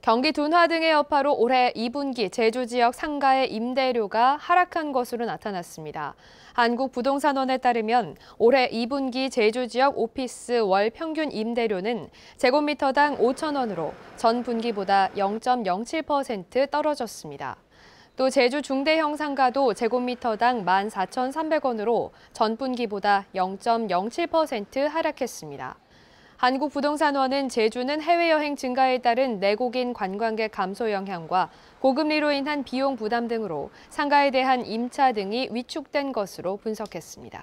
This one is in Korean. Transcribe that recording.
경기 둔화 등의 여파로 올해 2분기 제주 지역 상가의 임대료가 하락한 것으로 나타났습니다. 한국부동산원에 따르면 올해 2분기 제주 지역 오피스 월 평균 임대료는 제곱미터당 5천원으로 전 분기보다 0.07% 떨어졌습니다. 또 제주 중대형 상가도 제곱미터당 14,300원으로 전 분기보다 0.07% 하락했습니다. 한국부동산원은 제주는 해외여행 증가에 따른 내국인 관광객 감소 영향과 고금리로 인한 비용 부담 등으로 상가에 대한 임차 등이 위축된 것으로 분석했습니다.